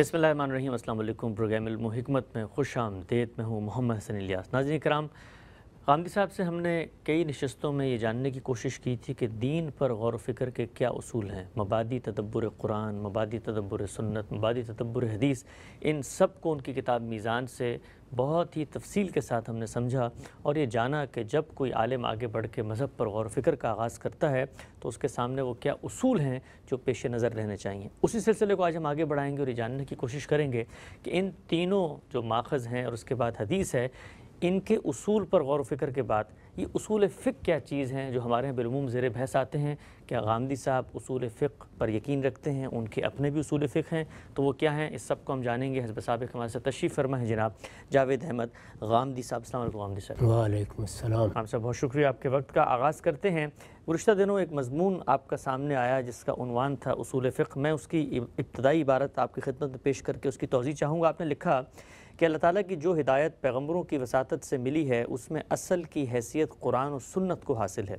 बिसमीम अल्लाम प्रोग्राम हिकमत में खुश आमदेद में हूँ मोहम्मद हसन इलियास नाजिन कराम गांधी साहब से हमने कई नशस्तों में ये जानने की कोशिश की थी कि दीन पर गौर फ़िक्र के क्या असूल हैं मबादी तदब्बर कुरान मबादी तदब्बर सुन्नत मबादी तदब्बर हदीस इन सब को उनकी किताब मीज़ान से बहुत ही तफसील के साथ हमने समझा और ये जाना कि जब कोई आलम आगे बढ़ के मज़हब पर गौर फ़िक्र का आगाज़ करता है तो उसके सामने वो क्या असूल हैं जो पेश नज़र रहने चाहिए उसी सिलसिले को आज हम आगे बढ़ाएंगे और ये जानने की कोशिश करेंगे कि इन तीनों जो माखज़ हैं और उसके बाद हदीस है इनके असूल पर गौर फ़िक्र के बाद ये असूल फ़िक क्या चीज़ हैं जो हमारे यहाँ बिलूम ज़ेर बहस आते हैं क्या गांधी साहब असूल फ़िक पर यकीन रखते हैं उनके अपने भी असूल फ़िक हैं तो वो क्या हैं इस सब को हम जानेंगे हसब सबक हमारे साथ तशीफ़ फरमा है जनाब जावेद अहमद गांधी साहब असल गांधी साहब वालेकुम आप सब बहुत शुक्रिया आपके वक्त का आगाज़ करते हैं गुज्त दिनों एक मजमून आपका सामने आया जिसका उनवान था असूल फ़िक मैं उसकी इब्तदाई इबारत आपकी खिदमत में पेश करके उसकी तोज़ी चाहूँगा आपने लिखा कि अल्लाह ताला की जो हिदायत पैगम्बरों की वसात से मिली है उसमें असल की हैसियत कुरान और सुन्नत को हासिल है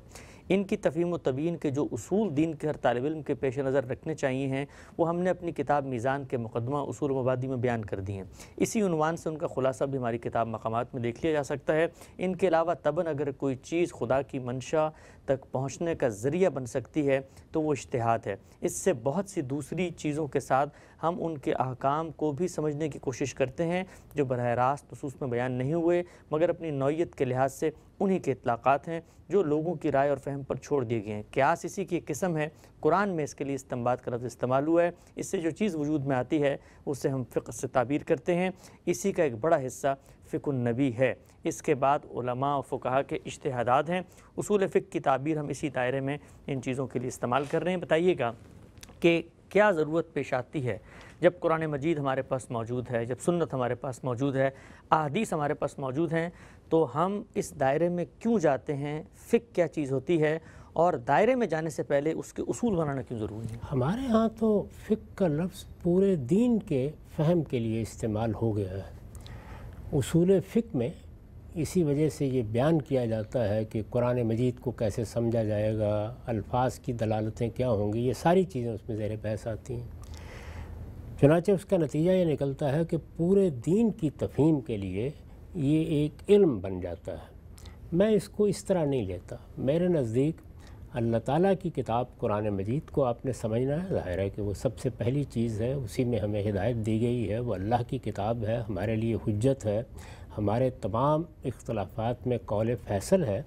इनकी तफीम तबीन के जो असूल दीन के हर तालब इम के पेश नज़र रखने चाहिए हैं वो हमने अपनी किताब मीज़ान के मुकदमा असूल मबादी में बयान कर दिए हैं इसी उनवान से उनका खुलासा भी हमारी किताब मकाम में देख लिया जा सकता है इनके अलावा तबन अगर कोई चीज़ खुदा की मंशा तक पहुँचने का ज़रिया बन सकती है तो वो इश्तहाद है इससे बहुत सी दूसरी चीज़ों के साथ हम उनके अहकाम को भी समझने की कोशिश करते हैं जो बरह रास्त खसूस में बयान नहीं हुए मगर अपनी नौीयत के लिहाज से उन्हीं के इतलाक़ात हैं जो लोगों की राय और फहम पर छोड़ दिए गए हैं क्यास इसी की एक किस्म है कुरान में इसके लिए इस्तेमाल का लफ्ज़ इस्तेमाल हुआ है इससे जो चीज़ वजूद में आती है उससे हम फ़िक्र से ताबीर करते हैं इसी का एक बड़ा हिस्सा फ़िकनबी है इसके बाद उलमा और फ़ुकहा के इश्तहादात हैं उसूल फ़िक की ताबीर हम इसी दायरे में इन चीज़ों के लिए इस्तेमाल कर रहे हैं बताइएगा कि क्या ज़रूरत पेश आती है जब कुरान मजीद हमारे पास मौजूद है जब सुन्नत हमारे पास मौजूद है अदीस हमारे पास मौजूद हैं तो हम इस दायरे में क्यों जाते हैं फ़िक क्या चीज़ होती है और दायरे में जाने से पहले उसके असूल बनाना क्यों ज़रूरी है हमारे यहाँ तो फ़िक का लफ्ज़ पूरे दीन के फहम के लिए इस्तेमाल हो गया है असूल फ़िक में इसी वजह से ये बयान किया जाता है कि कुरान मजीद को कैसे समझा जाएगा अल्फाज की दलालतें क्या होंगी ये सारी चीज़ें उसमें ज़ेर बहस आती हैं चनाचे उसका नतीजा ये निकलता है कि पूरे दीन की तफहीम के लिए ये एक इल्म बन जाता है मैं इसको इस तरह नहीं लेता मेरे नज़दीक अल्लाह ताला की किताब कुरान मजीद को आपने समझना है ज़ाहिर है कि वो सबसे पहली चीज़ है उसी में हमें हिदायत दी गई है वो अल्लाह की किताब है हमारे लिए हजत है हमारे तमाम इख्लाफात में कौल फैसल है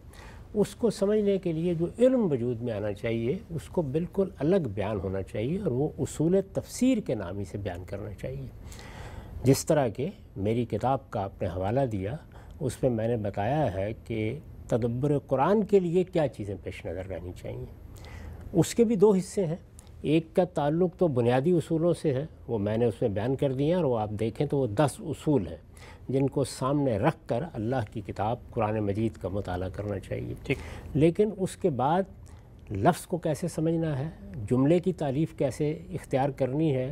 उसको समझने के लिए जो इल्म वजूद में आना चाहिए उसको बिल्कुल अलग बयान होना चाहिए और वो असूल तफसीर के नाम ही से बयान करना चाहिए जिस तरह के मेरी किताब का आपने हवाला दिया उसमें मैंने बताया है कि तदब्बर कुरान के लिए क्या चीज़ें पेश नज़र रहनी चाहिए उसके भी दो हिस्से हैं एक का ताल्लुक तो बुनियादी असूलों से है वो मैंने उसमें बयान कर दिए हैं और वो आप देखें तो वो दस असूल हैं जिनको सामने रख कर अल्लाह की किताब कुरान मजीद का मताल करना चाहिए ठीक लेकिन उसके बाद लफ्ज़ को कैसे समझना है जुमले की तारीफ़ कैसे इख्तियार करनी है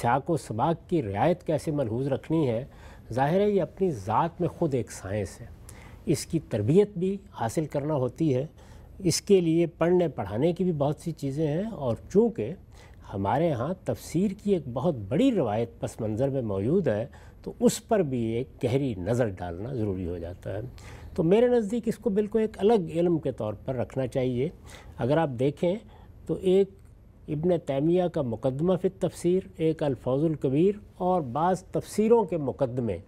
स्याक व सबाक की रियायत कैसे मलहूज रखनी है ज़ाहिर है ये अपनी ज़ात में ख़ुद एक साइंस है इसकी तरबियत भी हासिल करना होती है इसके लिए पढ़ने पढ़ाने की भी बहुत सी चीज़ें हैं और चूँकि हमारे यहाँ तफसीर की एक बहुत बड़ी रवायत पस मंज़र में मौजूद है तो उस पर भी एक गहरी नज़र डालना ज़रूरी हो जाता है तो मेरे नज़दीक इसको बिल्कुल एक अलग इलम के तौर पर रखना चाहिए अगर आप देखें तो एक इबन तैमिया का मुकदमा फ़िर तफसीर एक अल्फाजुल कबीर और बाज़ तफसीरों के मुकदमे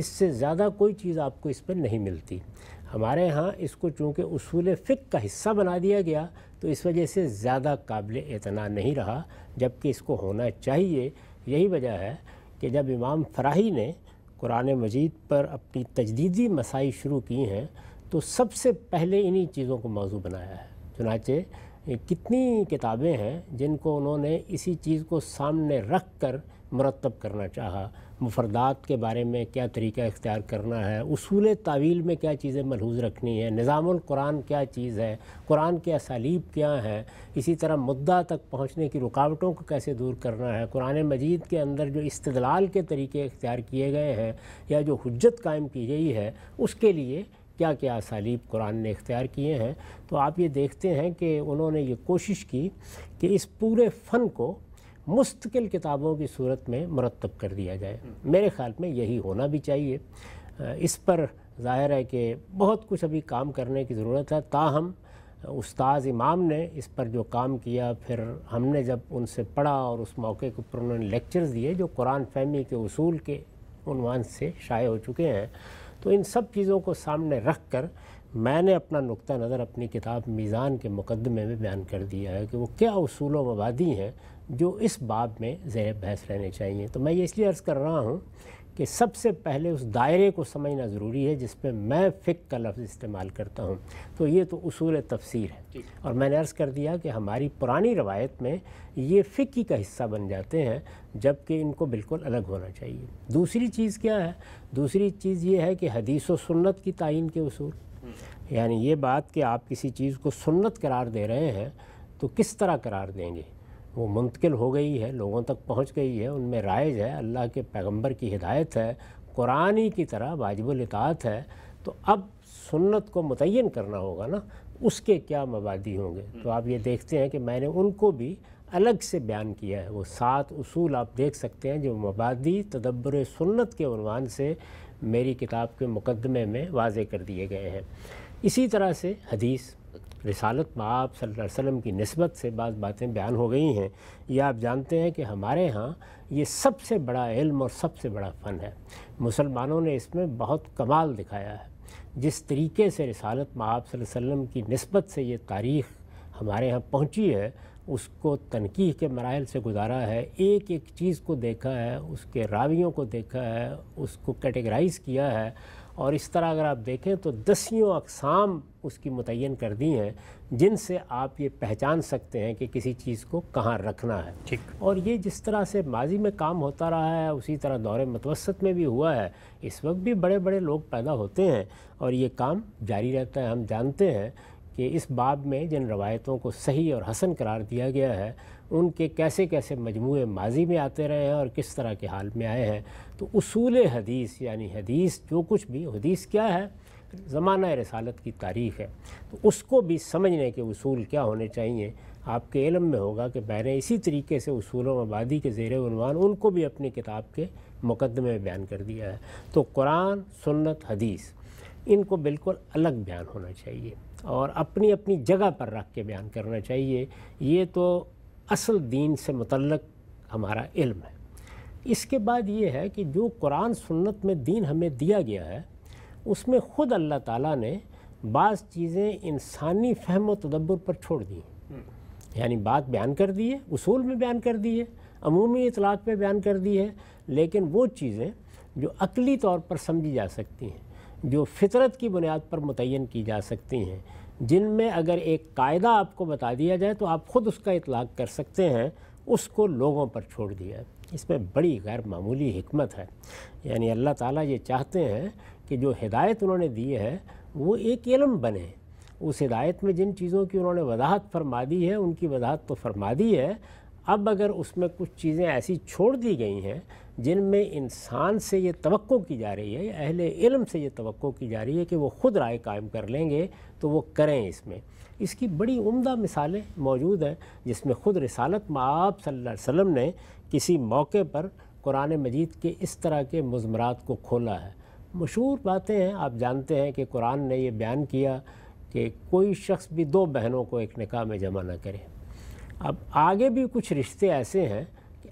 इससे ज़्यादा कोई चीज़ आपको इस पर नहीं मिलती हमारे यहाँ इसको चूँकि असूल फ़िक का हिस्सा बना दिया गया तो इस वजह से ज़्यादा काबिल एतना नहीं रहा जबकि इसको होना चाहिए यही वजह है कि जब इमाम फराही ने कुरान मजीद पर अपनी तजदीदी मसाई शुरू की हैं तो सबसे पहले इन्हीं चीज़ों को मौजू बनाया है चुनाचे कितनी किताबें हैं जिनको उन्होंने इसी चीज़ को सामने रख कर मरतब करना चाहा मुफरदात के बारे में क्या तरीका इख्तियार करना है उसूल तावील में क्या चीज़ें मलहूज रखनी है कुरान क्या चीज़ है कुरान के असालीब क्या हैं इसी तरह मुद्दा तक पहुँचने की रुकावटों को कैसे दूर करना है कुरान मजीद के अंदर जो इस्तलाल के तरीके इख्तियार किए गए हैं या जो हजत कायम की गई है उसके लिए क्या क्या असालीब कुरान ने इख्तियार किए हैं तो आप ये देखते हैं कि उन्होंने ये कोशिश की कि इस पूरे फ़न को मुस्तकिल किताबों की सूरत में मरतब कर दिया जाए मेरे ख़्याल में यही होना भी चाहिए इस पर ज़ाहिर है कि बहुत कुछ अभी काम करने की ज़रूरत है ताहम उस्ताद इमाम ने इस पर जो काम किया फिर हमने जब उनसे पढ़ा और उस मौके के ऊपर उन्होंने लेक्चर्स दिए जो कुरान फहमी के उसूल के उनवान से शाये हो चुके हैं तो इन सब चीज़ों को सामने रख कर मैंने अपना नुक़ नज़र अपनी किताब मीज़ान के मुकदमे में बयान कर दिया है कि वो क्या असूल मबादी हैं जो इस बाब में ज़ेर बहस रहने चाहिए तो मैं ये इसलिए अर्ज़ कर रहा हूँ कि सबसे पहले उस दायरे को समझना ज़रूरी है जिस पर मैं फ़िक का लफ्ज़ इस्तेमाल करता हूँ तो ये तो असूल तफसीर है और मैंने अर्ज़ कर दिया कि हमारी पुरानी रवायत में ये फ़िकी का हिस्सा बन जाते हैं जबकि इनको बिल्कुल अलग होना चाहिए दूसरी चीज़ क्या है दूसरी चीज़ ये है कि हदीस व सुन्नत की तयन के असूल यानी ये बात कि आप किसी चीज़ को सुन्नत करार दे रहे हैं तो किस तरह करार देंगे वो मुंतकिल हो गई है लोगों तक पहुँच गई है उनमें राइज है अल्लाह के पैगम्बर की हिदायत है कुरानी की तरह वाजिबुल है तो अब सुन्नत को मुतन करना होगा ना उसके क्या मबादी होंगे तो आप ये देखते हैं कि मैंने उनको भी अलग से बयान किया है वो सात उसूल आप देख सकते हैं जो मबादी तदब्बर सुन्नत के अनवान से मेरी किताब के मुकदमे में वाजे कर दिए गए हैं इसी तरह से हदीस रिसालत में आप वसल्लम की नस्बत से बाज़ बातें बयान हो गई हैं ये आप जानते हैं कि हमारे यहाँ ये सबसे बड़ा इल्म और सबसे बड़ा फ़न है मुसलमानों ने इसमें बहुत कमाल दिखाया है जिस तरीके से रिसालत महाब वसल्लम की नस्बत से ये तारीख़ हमारे यहाँ पहुँची है उसको तनकीह के मराहल से गुजारा है एक एक चीज़ को देखा है उसके रावियों को देखा है उसको कैटेगराइज़ किया है और इस तरह अगर आप देखें तो दसियों अकसाम उसकी मुतन कर दी हैं जिनसे आप ये पहचान सकते हैं कि किसी चीज़ को कहाँ रखना है ठीक और ये जिस तरह से माजी में काम होता रहा है उसी तरह दौरे मतवसत में भी हुआ है इस वक्त भी बड़े बड़े लोग पैदा होते हैं और ये काम जारी रहता है हम जानते हैं कि इस बाब में जिन रवायतों को सही और हसन करार दिया गया है उनके कैसे कैसे मजमू माजी में आते रहे हैं और किस तरह के हाल में आए हैं तो असूल हदीस यानी हदीस जो कुछ भी हदीस क्या है ज़माना रसालत की तारीख़ है तो उसको भी समझने के असूल क्या होने चाहिए आपके इलम में होगा कि मैंने इसी तरीके से असूलों आबादी के ज़ेरवान उनको भी अपनी किताब के मुकदमे में बयान कर दिया है तो कुरान सुन्नत हदीस इनको बिल्कुल अलग बयान होना चाहिए और अपनी अपनी जगह पर रख के बयान करना चाहिए ये तो असल दीन से मतलब हमारा इल्म है इसके बाद ये है कि जो कुरान सुन्नत में दीन हमें दिया गया है उसमें ख़ुद अल्लाह ताला ने बाज़ चीज़ें इंसानी फहम व तदब्बर पर छोड़ दी यानी बात बयान कर दी है उसूल में बयान कर दी है अमूमी इतलाक़ में बयान कर दी है लेकिन वो चीज़ें जो अकली तौर पर समझी जा सकती हैं जो फितरत की बुनियाद पर मुतन की जा सकती हैं जिनमें अगर एक कायदा आपको बता दिया जाए तो आप ख़ुद उसका इतलाक़ कर सकते हैं उसको लोगों पर छोड़ दिया इसमें बड़ी गैर मामूली हमत है यानी अल्लाह ताला ये चाहते हैं कि जो हिदायत उन्होंने दी है वो एक इलम बने उस हिदायत में जिन चीज़ों की उन्होंने वजाहत फरमा दी है उनकी वजाहत तो फरमा दी है अब अगर उसमें कुछ चीज़ें ऐसी छोड़ दी गई हैं जिनमें इंसान से ये तो की जा रही है अहल इलम से ये तो की जा रही है कि वो ख़ुद राय कायम कर लेंगे तो वो करें इसमें इसकी बड़ी उम्दा मिसालें मौजूद हैं जिसमें ख़ुद रसालत में आप ने किसी मौके पर कुरान मजीद के इस तरह के मजमरात को खोला है मशहूर बातें हैं आप जानते हैं कि कुरान ने यह बयान किया कि कोई शख्स भी दो बहनों को एक निकाह में जमा ना करे अब आगे भी कुछ रिश्ते ऐसे हैं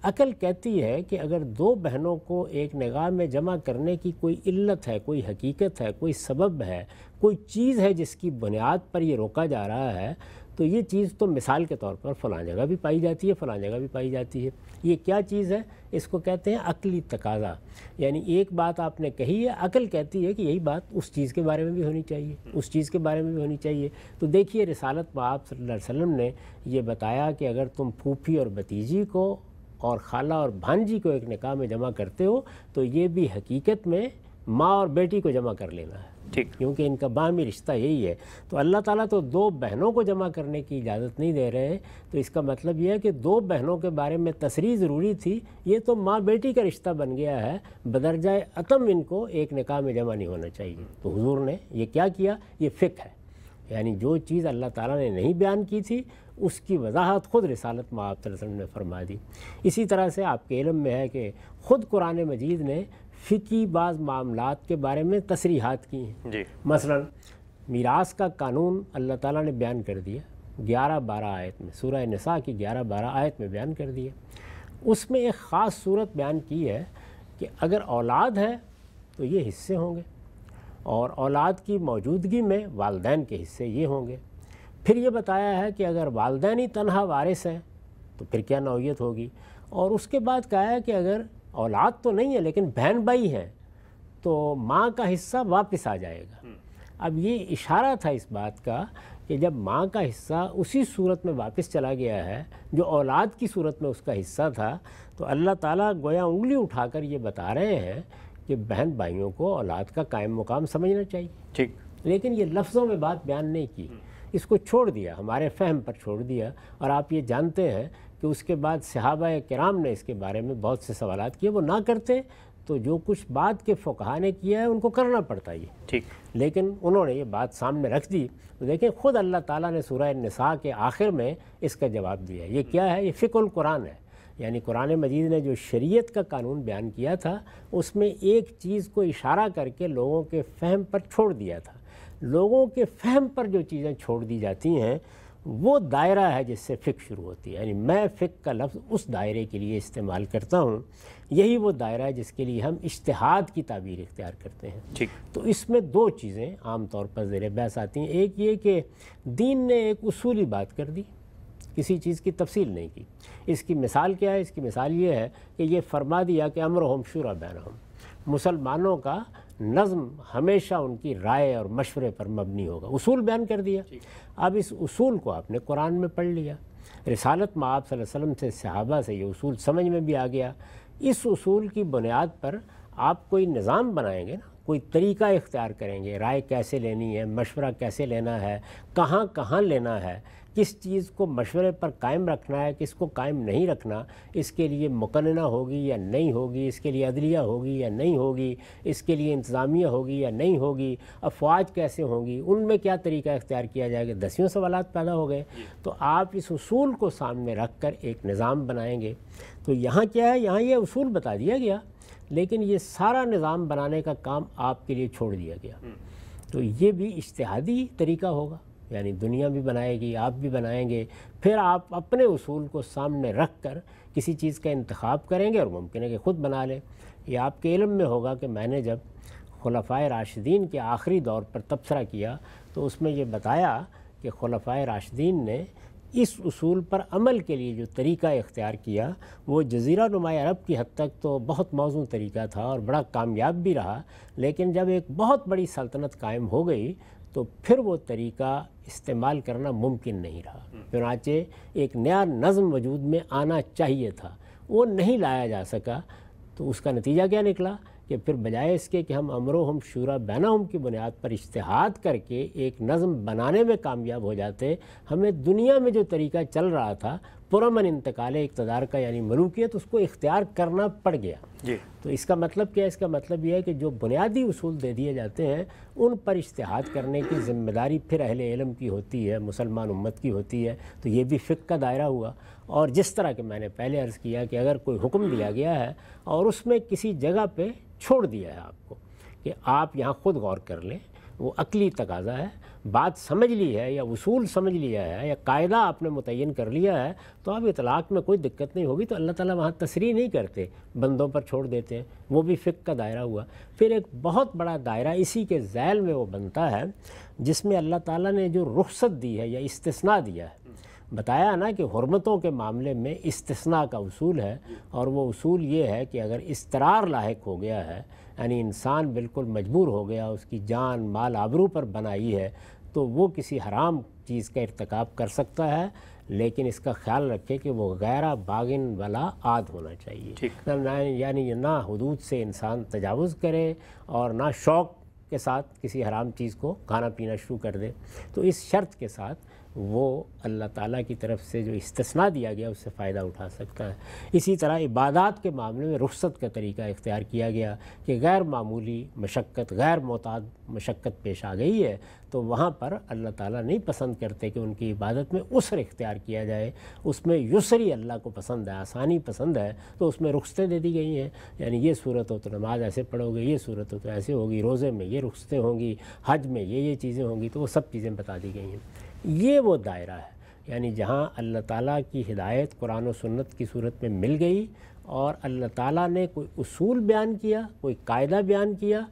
अकल कहती है कि अगर दो बहनों को एक निगाह में जमा करने की कोई इल्लत है कोई हकीकत है कोई सबब है कोई चीज़ है जिसकी बुनियाद पर ये रोका जा रहा है तो ये चीज़ तो मिसाल के तौर पर फ़लाँ जगह भी पाई जाती है फ़लाँ जगह भी पाई जाती है ये क्या चीज़ है इसको कहते हैं अकली तकाजा यानी एक बात आपने कही है अकल कहती है कि यही बात उस चीज़ के बारे में भी होनी चाहिए उस चीज़ के बारे में भी होनी चाहिए तो देखिए रिसालत में आप वसम ने यह बताया कि अगर तुम फूफी और भतीजी को और खाला और भांजी को एक निकाह में जमा करते हो तो ये भी हकीकत में माँ और बेटी को जमा कर लेना है ठीक क्योंकि इनका बाहमी रिश्ता यही है तो अल्लाह ताला तो दो बहनों को जमा करने की इजाज़त नहीं दे रहे हैं तो इसका मतलब यह है कि दो बहनों के बारे में तसरी ज़रूरी थी ये तो माँ बेटी का रिश्ता बन गया है बदरजा अतम इनको एक निकाह में जमा नहीं होना चाहिए तो हजूर ने यह क्या किया ये फ़िक है यानी जो चीज़ अल्लाह ताला ने नहीं बयान की थी उसकी वजाहत ख़ुद रसालत माप ने फरमा दी इसी तरह से आपके इलम में है कि ख़ुद कुरान मजीद ने फ़िकी बाज़ मामला के बारे में तसरीहत की हैं मसला मीरास का कानून अल्लाह ताली ने बयान कर दिया ग्यारह बारह आयत में सूर नसा की ग्यारह बारह आयत में बयान कर दिया उसमें एक ख़ास सूरत बयान की है कि अगर औलाद है तो ये हिस्से होंगे और औलाद की मौजूदगी में वालदेन के हिस्से ये होंगे फिर ये बताया है कि अगर वालदेन ही तनहा वारिस हैं तो फिर क्या नौीयत होगी और उसके बाद कहा है कि अगर औलाद तो नहीं है लेकिन बहन भाई हैं तो माँ का हिस्सा वापस आ जाएगा हम्म। अब ये इशारा था इस बात का कि जब माँ का हिस्सा उसी सूरत में वापस चला गया है जो औलाद की सूरत में उसका हिस्सा था तो अल्लाह ताला गोया उंगली उठाकर ये बता रहे हैं कि बहन भाइयों को औलाद का कायम मुकाम समझना चाहिए ठीक लेकिन ये लफ्ज़ों में बात बयान नहीं की हम्म। इसको छोड़ दिया हमारे फहम पर छोड़ दिया और आप ये जानते हैं कि उसके बाद सहाबा कराम ने इसके बारे में बहुत से सवाल किए वो ना करते तो जो कुछ बात के फ़ुकहा ने किया है उनको करना पड़ता ये ठीक लेकिन उन्होंने ये बात सामने रख दी तो देखें ख़ुद अल्लाह ताला ने सूरह नसा के आखिर में इसका जवाब दिया ये क्या है ये फ़िकुल कुरान है यानी कुरान मजीद ने जो शरीयत का कानून बयान किया था उसमें एक चीज़ को इशारा करके लोगों के फहम पर छोड़ दिया था लोगों के फहम पर जो चीज़ें छोड़ दी जाती हैं वो दायरा है जिससे फ़िक शुरू होती है यानी मैं फ़िक का लफ्ज़ उस दायरे के लिए इस्तेमाल करता हूँ यही वो दायरा है जिसके लिए हम इश्तहाद की ताबीर इख्तियार करते हैं ठीक तो इसमें दो चीज़ें आम तौर पर ज़ेर बहस आती हैं एक ये कि दीन ने एक उसूली बात कर दी किसी चीज़ की तफसील नहीं की इसकी मिसाल क्या है इसकी मिसाल ये है कि ये फरमा दिया कि अमर हम शुरा बैन हम मुसलमानों का नज़म हमेशा उनकी राय और मशवरे पर मबनी होगा उसूल बयान कर दिया अब इस उसूल को आपने कुरान में पढ़ लिया रिसालत में आप वसम से सहाबा से ये उसूल समझ में भी आ गया इस उसूल की बुनियाद पर आप कोई निज़ाम बनाएंगे ना कोई तरीका इख्तियार करेंगे राय कैसे लेनी है मशवरा कैसे लेना है कहाँ कहाँ लेना है किस चीज़ को मशवरे पर कायम रखना है किसको कायम नहीं रखना इसके लिए मुकन्ना होगी या नहीं होगी इसके लिए अदलिया होगी या नहीं होगी इसके लिए इंतज़ामिया होगी या नहीं होगी अफवाज कैसे होंगी उनमें क्या तरीका इख्तियार किया जाएगा दसियों सवाल पैदा हो गए तो आप इस असूल को सामने रख कर एक निज़ाम बनाएंगे तो यहाँ क्या है यहाँ ये असूल बता दिया गया लेकिन ये सारा निज़ाम बनाने का काम आपके लिए छोड़ दिया गया हम्म। तो ये भी इश्तहादी तरीका होगा यानी दुनिया भी बनाएगी आप भी बनाएंगे फिर आप अपने उसूल को सामने रख कर किसी चीज़ का इंतखब करेंगे और मुमकिन है कि ख़ुद बना लें यह आपके इलम में होगा कि मैंने जब खलफा राशिदीन के आखिरी दौर पर तबसरा किया तो उसमें यह बताया कि खलफा राशिदीन ने इस असूल पर अमल के लिए जो तरीका इख्तियार किया वो जजीरा नुमा अरब की हद तक तो बहुत मौजू तरीका था और बड़ा कामयाब भी रहा लेकिन जब एक बहुत बड़ी सल्तनत कायम हो गई तो फिर वो तरीका इस्तेमाल करना मुमकिन नहीं रहा चुनाचे एक नया नज़म वजूद में आना चाहिए था वो नहीं लाया जा सका तो उसका नतीजा क्या निकला कि फिर बजाय इसके कि हम अमरो हम शूरा बैना हम की बुनियाद पर इश्तहाद करके एक नज़म बनाने में कामयाब हो जाते हमें दुनिया में जो तरीका चल रहा था पुरमन इंतकाल इकतदार का यानी मलूकियत उसको इख्तियार करना पड़ गया तो इसका मतलब क्या है इसका मतलब यह है कि जो बुनियादी असूल दे दिए जाते हैं उन पर इश्तहाद करने की जिम्मेदारी फिर अहले इलम की होती है मुसलमान उम्मत की होती है तो ये भी फ़िक का दायरा हुआ और जिस तरह के मैंने पहले अर्ज़ किया कि अगर कोई हुक्म दिया गया है और उसमें किसी जगह पर छोड़ दिया है आपको कि आप यहाँ ख़ुद गौर कर लें वो अकली तकाजा है बात समझ ली है या उसूल समझ लिया है या कायदा आपने मुतन कर लिया है तो अब इतलाक़ में कोई दिक्कत नहीं होगी तो अल्लाह ताला वहाँ तसरी नहीं करते बंदों पर छोड़ देते हैं वो भी फ़िक का दायरा हुआ फिर एक बहुत बड़ा दायरा इसी के जैल में वो बनता है जिसमें अल्लाह ताला ने जो रुख्सत दी है या इस्तना दिया है बताया ना कि हरमतों के मामले में इस्तना का असूल है और वह असूल ये है कि अगर इसतरार लाक हो गया है यानी इंसान बिल्कुल मजबूर हो गया उसकी जान माल आबरू पर बनाई है तो वो किसी हराम चीज़ का इरतकब कर सकता है लेकिन इसका ख्याल रखे कि वो गैर बागिन वाला आद होना चाहिए यानी ना हदूद से इंसान तजावज़ करे और ना शौक़ के साथ किसी हराम चीज़ को खाना पीना शुरू कर दे तो इस शर्त के साथ वो अल्लाह ताला की तरफ से जो इस्तना दिया गया उससे फ़ायदा उठा सकता है इसी तरह इबादत के मामले में रुख्सत का तरीका इख्तियार किया गया कि गैर मामूली मशक्क़त गैर मोताद मशक्क़त पेश आ गई है तो वहाँ पर अल्लाह ताला नहीं पसंद करते कि उनकी इबादत में उसर इख्तियार किया जाए उसमें युसरी अल्लाह को पसंद है आसानी पसंद है तो उसमें रुख्सतें दे दी गई हैं यानी ये सूरत हो तो नमाज ऐसे पढ़ोगे ये सूरत हो तो ऐसे होगी रोज़े में ये रुख्सतें होंगी हज में ये ये चीज़ें होंगी तो वो सब चीज़ें बता दी गई हैं ये वो दायरा है यानी जहाँ अल्लाह ताला की हिदायत कुरान और सुन्नत की सूरत में मिल गई और अल्लाह ताला ने कोई उसूल बयान किया कोई कायदा बयान किया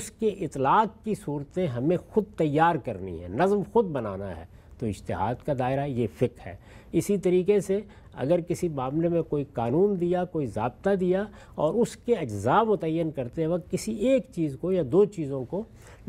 उसके इतलाक़ की सूरतें हमें ख़ुद तैयार करनी है नज़म ख़ुद बनाना है तो इश्तहाद का दायरा ये फ़िक है इसी तरीके से अगर किसी मामले में कोई कानून दिया कोई जबता दिया और उसके अज्जा मुतन करते वक्त किसी एक चीज़ को या दो चीज़ों को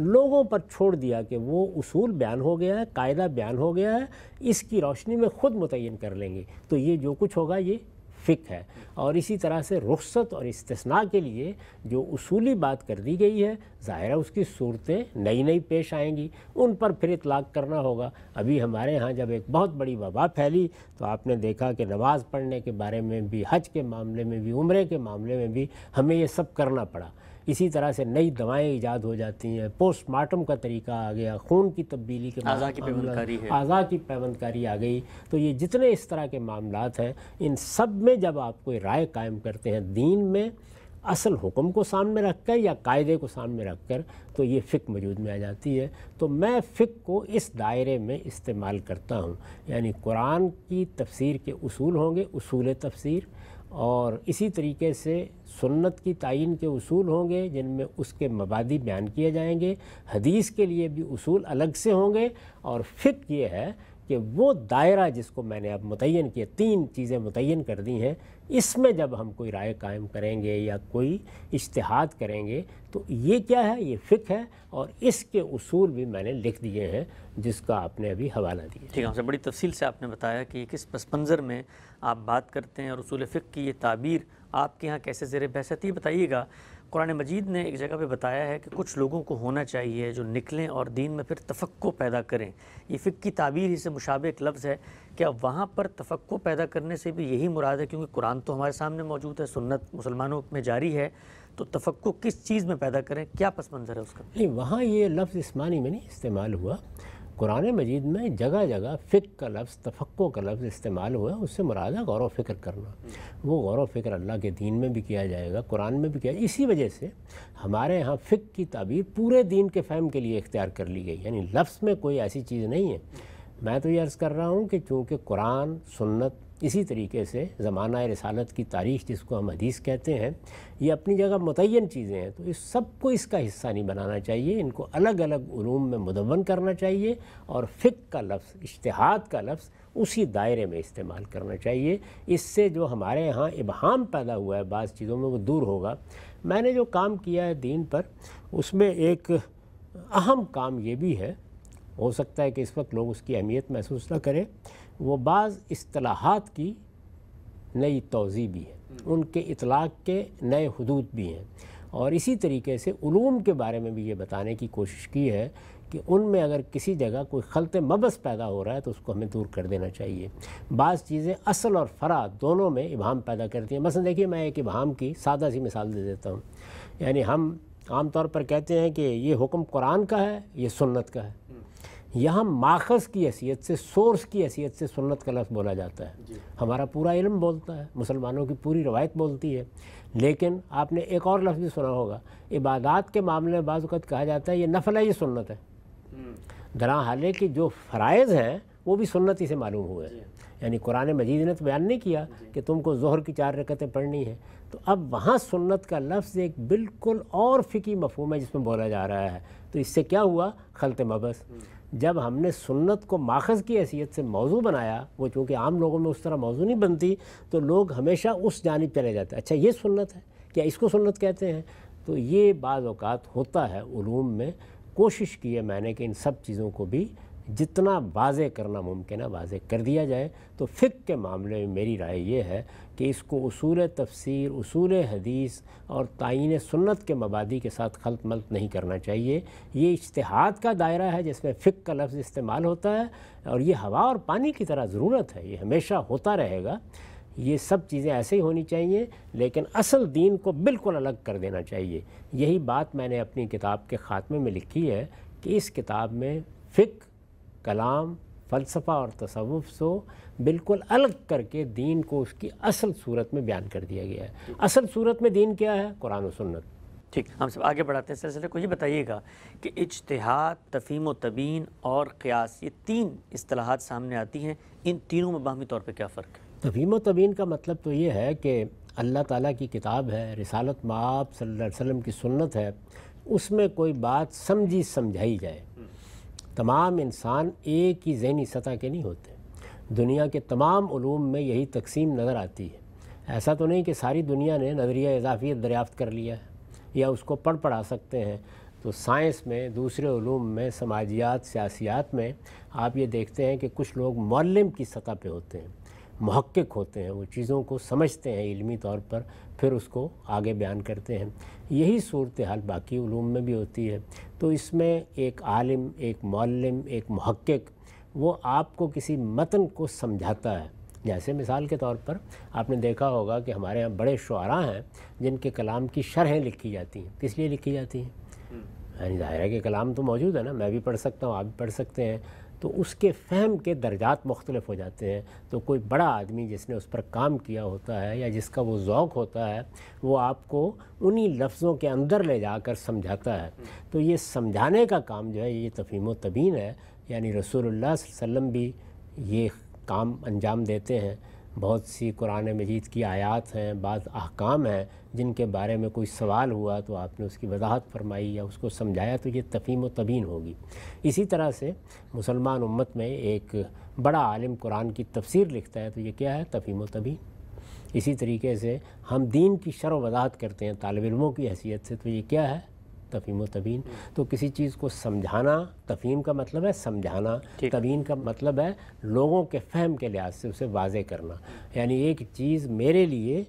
लोगों पर छोड़ दिया कि वो उसूल बयान हो गया है कायदा बयान हो गया है इसकी रोशनी में ख़ुद मुतिन कर लेंगे तो ये जो कुछ होगा ये फ़िक है और इसी तरह से रुख्सत और इस्तना के लिए जो उसूली बात कर दी गई है ज़ाहिर उसकी सूरतें नई नई पेश आएंगी उन पर फिर इतलाक करना होगा अभी हमारे यहाँ जब एक बहुत बड़ी वबा फैली तो आपने देखा कि नमाज़ पढ़ने के बारे में भी हज के मामले में भी उम्र के मामले में भी हमें ये सब करना पड़ा इसी तरह से नई दवाएं ईजाद हो जाती हैं पोस्टमार्टम का तरीका आ गया खून की तब्दीली के आज़ा की पैबंदकारी आज़ा की पैबंदकारी आ गई तो ये जितने इस तरह के मामला हैं इन सब में जब आप कोई राय कायम करते हैं दीन में असल हुक्म को सामने रख कर या कायदे को सामने रख कर तो ये फ़िक वजूद में आ जाती है तो मैं फ़िक को इस दायरे में इस्तेमाल करता हूँ यानी कुरान की तफसीर के असूल होंगे असूल तफसीर और इसी तरीके से सुन्नत की तयन के असूल होंगे जिनमें उसके मबादी बयान किए जाएंगे हदीस के लिए भी असूल अलग से होंगे और फ़िक ये है कि वो दायरा जिसको मैंने अब मुतन किया तीन चीज़ें मुतन कर दी हैं इसमें जब हम कोई राय कायम करेंगे या कोई इश्तहाद करेंगे तो ये क्या है ये फ़िक है और इसके असूल भी मैंने लिख दिए हैं जिसका आपने अभी हवाला दिया ठीक है बड़ी तफसील से आपने बताया कि किस पस मंज़र में आप बात करते हैं और रसूल फ़िक की ये ताबीर आपके यहाँ कैसे ज़र बहस है तो बताइएगा कुरान मजीद ने एक जगह पे बताया है कि कुछ लोगों को होना चाहिए जो निकलें और दीन में फिर तफक्को पैदा करें ये फ़िक की ताबीर ही से मुशाबे एक लफ्ज़ है क्या वहाँ पर तफक्को पैदा करने से भी यही मुराद है क्योंकि कुरान तो हमारे सामने मौजूद है सुन्नत मुसलमानों में जारी है तो तफक्को किस चीज़ में पैदा करें क्या पस मंज़र है उसका नहीं वहाँ ये लफ्ज़ इस मानी में नहीं इस्तेमाल हुआ कुरान मजीद में जगह जगह फ़िक का लफ्ज़ तफक्को का लफ्ज़ इस्तेमाल हुआ है उससे मुराद है गौर फ़िक्र करना वो गौर फ़िक्र अल्लाह के दीन में भी किया जाएगा कुरान में भी किया इसी वजह से हमारे यहाँ फ़िक की तबीर पूरे दीन के फ़ैम के लिए इख्तियार कर ली गई यानी लफ्ज़ में कोई ऐसी चीज़ नहीं है मैं तो ये अर्ज़ कर रहा हूँ कि चूँकि कुरान सुन्नत इसी तरीके से ज़माना रसालत की तारीख जिसको हम हदीस कहते हैं ये अपनी जगह मुतन चीज़ें हैं तो इस सबको इसका हिस्सा नहीं बनाना चाहिए इनको अलग अलग ूम में मदवन करना चाहिए और फ़िक का लफ्ज़ इश्तहाद का लफ्ज़ उसी दायरे में इस्तेमाल करना चाहिए इससे जो हमारे यहाँ इबहम पैदा हुआ है बाज़ चीज़ों में वो दूर होगा मैंने जो काम किया है दीन पर उसमें एक अहम काम ये भी है हो सकता है कि इस वक्त लोग उसकी अहमियत महसूस ना करें वो बाज़ असलाहत की नई तोज़ी भी है हम्म। उनके इतलाक़ के नए हदूद भी हैं और इसी तरीके से ूम के बारे में भी ये बताने की कोशिश की है कि उनमें अगर किसी जगह कोई खलत मबस पैदा हो रहा है तो उसको हमें दूर कर देना चाहिए बाज़ चीज़ें असल और फ़रा दोनों में इबाम पैदा करती हैं मसलन देखिए मैं एक इबाम की सादा सी मिसाल दे देता हूँ यानी हम आम तौर पर कहते हैं कि ये हुक्म कुरान का है ये सुन्नत का है यहाँ माखज की हैसियत से सोर्स की हैसियत से सुन्नत का लफ्ज़ बोला जाता है हमारा पूरा इल्म बोलता है मुसलमानों की पूरी रवायत बोलती है लेकिन आपने एक और लफ्ज़ भी सुना होगा इबादत के मामले में बाज़त कहा जाता है ये नफल है ये सुन्नत है हम्म। दरा हाल कि जो फ़रज़ हैं वो भी सुन्नत ही से मालूम हुए हैं यानी कुरान मजीद ने तो बयान नहीं किया कि तुमको जहर की चार रकतें पढ़नी है तो अब वहाँ सुन्नत का लफ्ज़ एक बिल्कुल और फ़िकी मफहम है जिसमें बोला जा रहा है तो इससे क्या हुआ खलत मबस हम्म। जब हमने सुन्नत को माखज़ की हैसियत से मौजू बनाया वो चूँकि आम लोगों में उस तरह मौजू नहीं बनती तो लोग हमेशा उस जानब चले जाते अच्छा ये सुन्नत है क्या इसको सुन्नत कहते हैं तो ये बाज़ होता है ूम में कोशिश की है मैंने कि इन सब चीज़ों को भी जितना वाज करना मुमकिन है वाज कर दिया जाए तो फ़िक के मामले में मेरी राय ये है कि इसको असूल तफसीर असूल हदीस और तयन सुन्नत के मबादी के साथ खलत मलत नहीं करना चाहिए ये इश्तहाद का दायरा है जिसमें फ़िक का लफ्ज़ इस्तेमाल होता है और ये हवा और पानी की तरह ज़रूरत है ये हमेशा होता रहेगा ये सब चीज़ें ऐसे ही होनी चाहिए लेकिन असल दीन को बिल्कुल अलग कर देना चाहिए यही बात मैंने अपनी किताब के ख़ात्मे में लिखी है कि इस किताब में फ़िक कलाम फ़लसफ़ा और तसवुफ़ सो बिल्कुल अलग करके दीन को उसकी असल सूरत में बयान कर दिया गया है असल सूरत में दीन क्या है कुरान और सुन्नत ठीक हम सब आगे बढ़ाते हैं सिलसिले को ये बताइएगा कि इजतहाद तफीम तबीन और क़यास ये तीन असलाहत सामने आती हैं इन तीनों में बाहमी तौर पर क्या फ़र्क है तफीम तबीन का मतलब तो ये है कि अल्लाह ताला की किताब है रिसालत माप सल्लल्लाहु अलैहि वसल्लम की सुन्नत है उसमें कोई बात समझी समझाई जाए तमाम इंसान एक ही जहनी सतह के नहीं होते दुनिया के तमाम ूम में यही तकसीम नज़र आती है ऐसा तो नहीं कि सारी दुनिया ने नज़रिया इजाफियत दरियाफ़्त कर लिया है या उसको पढ़ पढ़ा सकते हैं तो साइंस में दूसरे ूम में समाजियात सियासियात में आप ये देखते हैं कि कुछ लोग मौलम की सतह पर होते हैं महक्क होते हैं वो चीज़ों को समझते हैं इलमी तौर पर फिर उसको आगे बयान करते हैं यही सूरत हाल बाकी ूम में भी होती है तो इसमें एक आलिम एक मौलम एक महक्क वो आपको किसी मतन को समझाता है जैसे मिसाल के तौर पर आपने देखा होगा कि हमारे यहाँ बड़े शुरा हैं जिनके कलाम की शरहें लिखी जाती हैं किस लिए लिखी जाती हैं हम्म। यानी ज़ाहिर है कि कलाम तो मौजूद है ना मैं भी पढ़ सकता हूँ आप भी पढ़ सकते हैं तो उसके फहम के दर्जात मुख्तलिफ हो जाते हैं तो कोई बड़ा आदमी जिसने उस पर काम किया होता है या जिसका वो ज़ौक़ होता है वो आपको उन्हीं लफ्ज़ों के अंदर ले जाकर समझाता है तो ये समझाने का काम जो है ये तफीम तबीन है यानी रसूलुल्लाह वसम भी ये काम अंजाम देते हैं बहुत सी कुरान मजीद की आयात हैं बाद अहकाम हैं जिनके बारे में कोई सवाल हुआ तो आपने उसकी वजाहत फरमाई या उसको समझाया तो ये तफीम तबीन होगी इसी तरह से मुसलमान उम्मत में एक बड़ा आलिम कुरान की तफसीर लिखता है तो ये क्या है तफीम तबीन इसी तरीके से हम दीन की शर वजाहत करते हैं तालब इलमों की हैसियत से तो ये क्या है तफीम तबीन तो किसी चीज़ को समझाना तफीम का मतलब है समझाना तबीन का मतलब है लोगों के फहम के लिहाज से उसे वाजे करना यानी एक चीज़ मेरे लिए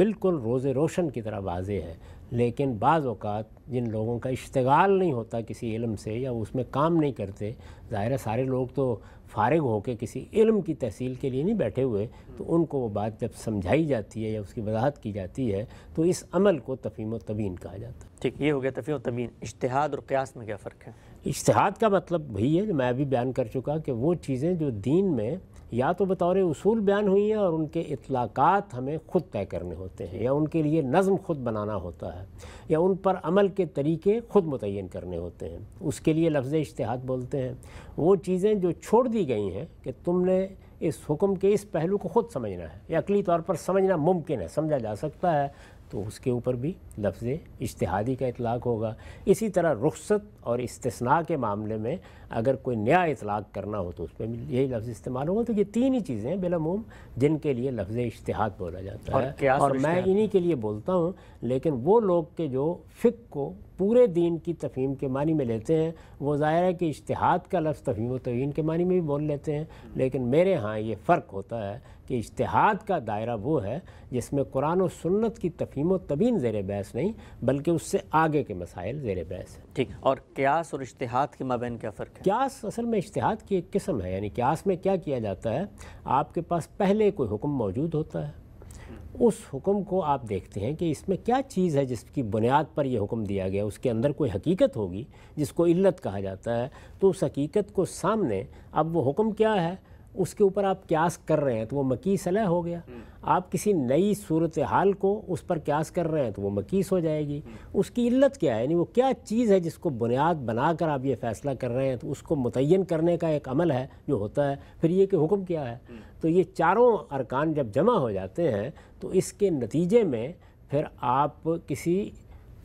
बिल्कुल रोज़ रोशन की तरह वाजे है लेकिन बाज़ अवत जिन लोगों का इश्तगाल नहीं होता किसी इलम से या उसमें काम नहीं करते ज़ाहिर है सारे लोग तो फारग होकर किसी इलम की तहसील के लिए नहीं बैठे हुए तो उनको वो बात जब समझाई जाती है या उसकी वजाहत की जाती है तो इस अमल को तफीम तबीन कहा जाता है ठीक ये हो गया तफीम तबीन इश्तहाद और क्यास में क्या फ़र्क है इश्तहाद का मतलब वही है जो मैं अभी बयान कर चुका कि वो चीज़ें जो दीन में या तो बतौर उसूल बयान हुई हैं और उनके इतलाक़ात हमें ख़ुद तय करने होते हैं या उनके लिए नज़म ख़ुद बनाना होता है या उन पर अमल के तरीके ख़ुद मुतन करने होते हैं उसके लिए लफ्ज़ इश्तहाद बोलते हैं वो चीज़ें जो छोड़ दी गई हैं कि तुमने इस हुक्म के इस पहलू को ख़ुद समझना है या अकली तौर पर समझना मुमकिन है समझा जा सकता है तो उसके ऊपर भी लफ्ज़ इश्तहादी का इतलाक़ होगा इसी तरह रुख्सत और इस्तना के मामले में अगर कोई नया इतलाक़ करना हो तो उस पर यही लफ्ज़ इस्तेमाल होगा तो ये तीन ही चीज़ें हैं बिलमूम जिनके लिए लफ्ज़ इश्तहाद बोला जाता और है और मैं इन्हीं के लिए बोलता हूँ लेकिन वो लोग के जो फ़िक को पूरे दीन की तफहीम के मानी में लेते हैं वो ज़ाहिर है कि इश्तहाद का लफ्ज़ तफीम व तवीन के मानी में भी बोल लेते हैं लेकिन मेरे यहाँ ये फ़र्क होता है कि इश्तहाद का दायरा वो है जिसमें कुरान और सुन्नत की तफीम व तबीन जेर बहस नहीं बल्कि उससे आगे के मसाइल जेर बहस हैं ठीक और क्यास और इश्तहाद के माबेन क्या फ़र्क है क्यास असल में इश्तहाद की एक किस्म है यानी क्यास में क्या किया जाता है आपके पास पहले कोई हुक्म मौजूद होता है उस हुक्म को आप देखते हैं कि इसमें क्या चीज़ है जिसकी बुनियाद पर यह हुक्म दिया गया उसके अंदर कोई हकीकत होगी जिसको इल्लत कहा जाता है तो उस हकीकत को सामने अब वो हुक्म क्या है उसके ऊपर आप क्यास कर रहे हैं तो वो मकीस सलह हो गया हम्म। आप किसी नई सूरत हाल को उस पर क्यास कर रहे हैं तो वो मकीस हो जाएगी हम्म। उसकी इल्लत क्या है यानी वो क्या चीज़ है जिसको बुनियाद बनाकर आप ये फ़ैसला कर रहे हैं तो उसको मुतन करने का एक अमल है जो होता है फिर ये कि हुक्म क्या है हम्म। तो ये चारों अरकान जब जमा हो जाते हैं तो इसके नतीजे में फिर आप किसी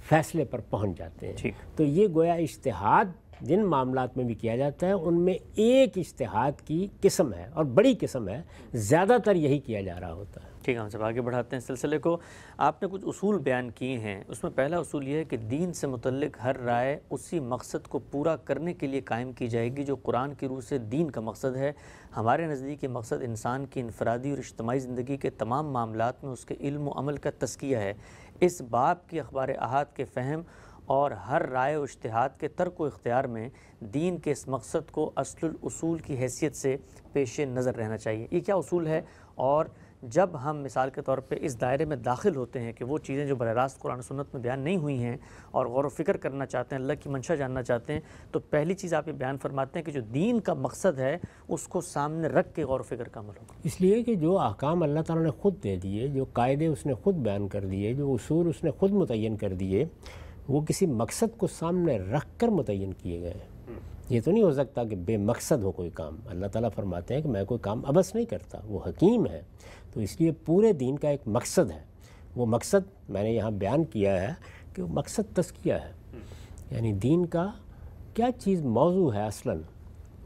फ़ैसले पर पहुंच जाते हैं तो ये गोया इश्तहाद जिन मामला में भी किया जाता है उनमें एक इश्तहाद की किस्म है और बड़ी किस्म है ज़्यादातर यही किया जा रहा होता है ठीक है हम सब आगे बढ़ाते हैं सिलसिले को आपने कुछ असूल बयान किए हैं उसमें पहला असूल यह है कि दीन से मुतलक हर राय उसी मकसद को पूरा करने के लिए कायम की जाएगी जो कुरान की रूह से दीन का मकसद है हमारे नज़दीक ये मकसद इंसान की इनफरादी और इज्तमाही ज़िंदगी के तमाम मामला में उसके इल्म अमल का तस्किया है इस बाप की अखबार अहद के फ़हम और हर राय व के तर्क व इख्तियार में दीन के इस मकसद को असल असूल की हैसियत से पेश नज़र रहना चाहिए ये क्या असूल है और जब हम मिसाल के तौर पर इस दायरे में दाखिल होते हैं कि वो चीज़ें जो बर रास्त कुरान सुन्नत में बयान नहीं हुई हैं और गौर फिक्र करना चाहते हैं अल्लाह की मंशा जानना चाहते हैं तो पहली चीज़ आप ये बयान फरमाते हैं कि जो दीन का मकसद है उसको सामने रख के गौर फिक्र का अमल होगा इसलिए कि जो अहकाम अल्लाह ताला ने ख़ुद दे दिए जो कायदे उसने ख़ुद बयान कर दिए जो असूल उसने ख़ुद मुतन कर दिए वो किसी मकसद को सामने रख कर मुतिन किए गए हैं हम्म। ये तो नहीं हो सकता कि बेमकसद हो कोई काम अल्लाह ताला फरमाते हैं कि मैं कोई काम अबस नहीं करता वो हकीम है तो इसलिए पूरे दिन का एक मकसद है वो मकसद मैंने यहाँ बयान किया है कि वो मकसद तस्किया है हम्म। यानी दीन का क्या चीज़ मौजू है असला